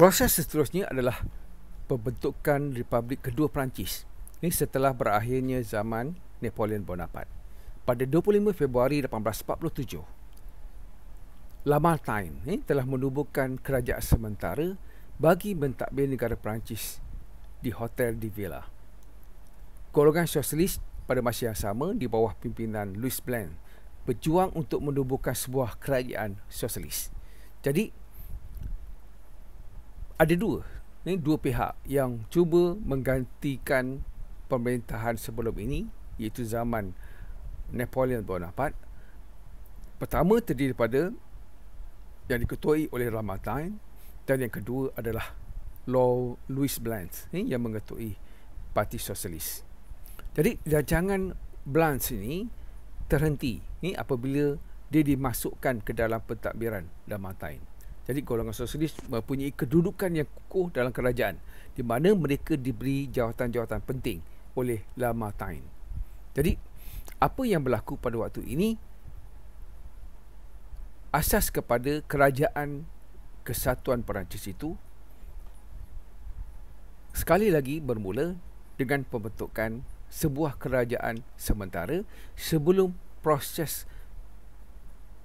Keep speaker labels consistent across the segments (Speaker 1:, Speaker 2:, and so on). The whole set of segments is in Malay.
Speaker 1: Proses seterusnya adalah pembentukan Republik Kedua Perancis. Ini setelah berakhirnya zaman Napoleon Bonaparte. Pada 25 Februari 1847, Lamartine ini telah menubuhkan kerajaan sementara bagi mentadbir negara Perancis di Hotel de Villa. Golongan sosialis pada masa yang sama di bawah pimpinan Louis Blanc berjuang untuk menubuhkan sebuah kerajaan sosialis. Jadi ada dua ni dua pihak yang cuba menggantikan pemerintahan sebelum ini iaitu zaman Napoleon Bonaparte pertama terdiri daripada yang diketuai oleh Lamartine dan yang kedua adalah Lord Louis Blanc ni yang mengetuai Parti Sosialis. Jadi rancangan Blanc ini terhenti ni apabila dia dimasukkan ke dalam pentadbiran Lamartine. Jadi golongan sosialis mempunyai kedudukan yang kukuh dalam kerajaan di mana mereka diberi jawatan-jawatan penting oleh Lama Tain. Jadi, apa yang berlaku pada waktu ini asas kepada kerajaan kesatuan Perancis itu sekali lagi bermula dengan pembentukan sebuah kerajaan sementara sebelum proses kerajaan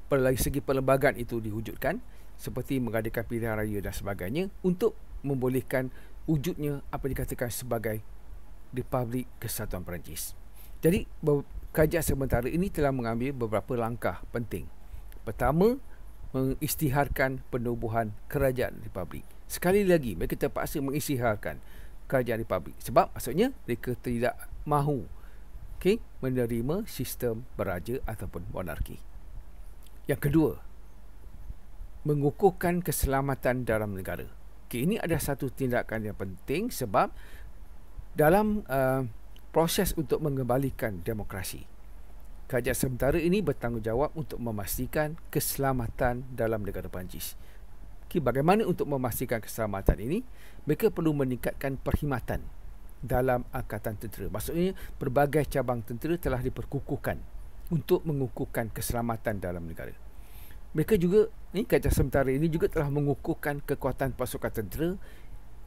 Speaker 1: dari segi perlembagaan itu diwujudkan seperti mengadakan pilihan raya dan sebagainya untuk membolehkan wujudnya apa dikatakan sebagai Republik Kesatuan Perancis. Jadi kajian sementara ini telah mengambil beberapa langkah penting. Pertama, mengistiharkan penubuhan kerajaan republik. Sekali lagi, mereka terpaksa mengistiharkan kerajaan republik sebab maksudnya mereka tidak mahu okay, menerima sistem beraja ataupun monarki. Yang kedua, mengukuhkan keselamatan dalam negara. Okay, ini adalah satu tindakan yang penting sebab dalam uh, proses untuk mengembalikan demokrasi, kajian sementara ini bertanggungjawab untuk memastikan keselamatan dalam negara Perancis. Okay, bagaimana untuk memastikan keselamatan ini? Mereka perlu meningkatkan perkhidmatan dalam angkatan tentera. Maksudnya, berbagai cabang tentera telah diperkukuhkan untuk mengukuhkan keselamatan dalam negara. Mereka juga, ini kaca sementara ini juga telah mengukuhkan kekuatan pasukan tentera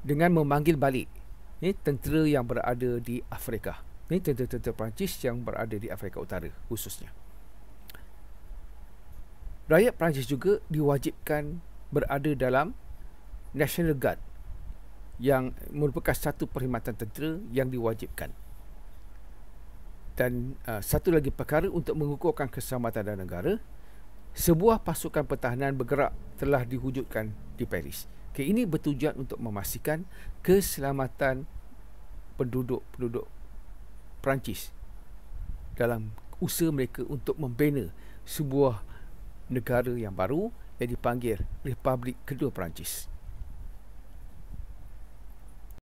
Speaker 1: dengan memanggil balik ini tentera yang berada di Afrika. Ini tentera-tentera Perancis yang berada di Afrika Utara khususnya. Rakyat Perancis juga diwajibkan berada dalam National Guard yang merupakan satu perkhidmatan tentera yang diwajibkan dan uh, satu lagi perkara untuk mengukuhkan keselamatan dan negara sebuah pasukan pertahanan bergerak telah diwujudkan di Paris. Okay, ini bertujuan untuk memastikan keselamatan penduduk-penduduk Perancis dalam usaha mereka untuk membina sebuah negara yang baru yang dipanggil Republik Kedua Perancis.